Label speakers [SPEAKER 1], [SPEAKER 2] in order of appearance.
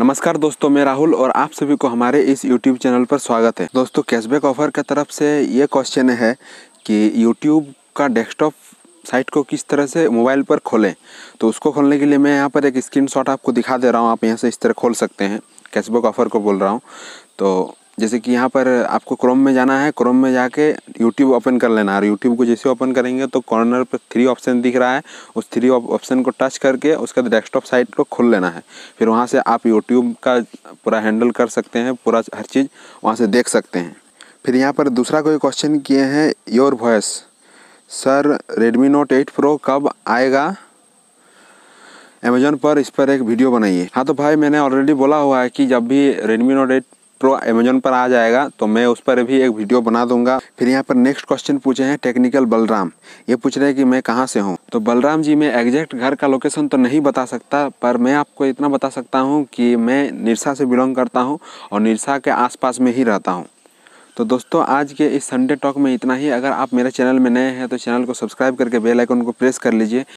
[SPEAKER 1] नमस्कार दोस्तों मैं राहुल और आप सभी को हमारे इस YouTube चैनल पर स्वागत है दोस्तों कैशबैक ऑफर की तरफ से ये क्वेश्चन है कि YouTube का डेस्कटॉप साइट को किस तरह से मोबाइल पर खोलें तो उसको खोलने के लिए मैं यहाँ पर एक स्क्रीनशॉट आपको दिखा दे रहा हूँ आप यहाँ से इस तरह खोल सकते हैं कैशबैक ऑफर को बोल रहा हूँ तो जैसे कि यहाँ पर आपको क्रोम में जाना है क्रोम में जाके यूट्यूब ओपन कर लेना है और यूट्यूब को जैसे ओपन करेंगे तो कॉर्नर पर थ्री ऑप्शन दिख रहा है उस थ्री ऑप्शन को टच करके उसका डेस्कटॉप साइट को खोल लेना है फिर वहाँ से आप यूट्यूब का पूरा हैंडल कर सकते हैं पूरा हर चीज़ वहाँ से देख सकते हैं फिर यहाँ पर दूसरा कोई क्वेश्चन किए हैं your voice sir Redmi note eight pro कब आएगा अमेजोन पर इस पर एक वीडियो बनाइए हाँ तो भाई मैंने ऑलरेडी बोला हुआ है कि जब भी Redmi note eight pro Amazon पर आ जाएगा तो मैं उस पर भी एक वीडियो बना दूंगा फिर यहाँ पर नेक्स्ट क्वेश्चन पूछे हैं टेक्निकल बलराम ये पूछ रहे हैं कि मैं कहाँ से हूँ तो बलराम जी मैं एग्जैक्ट घर का लोकेशन तो नहीं बता सकता पर मैं आपको इतना बता सकता हूँ कि मैं निरसा से बिलोंग करता हूँ और निरसा के आस में ही रहता हूँ तो दोस्तों आज के इस संडे टॉक में इतना ही अगर आप मेरे चैनल में नए हैं तो चैनल को सब्सक्राइब करके बेल आइकन को प्रेस कर लीजिए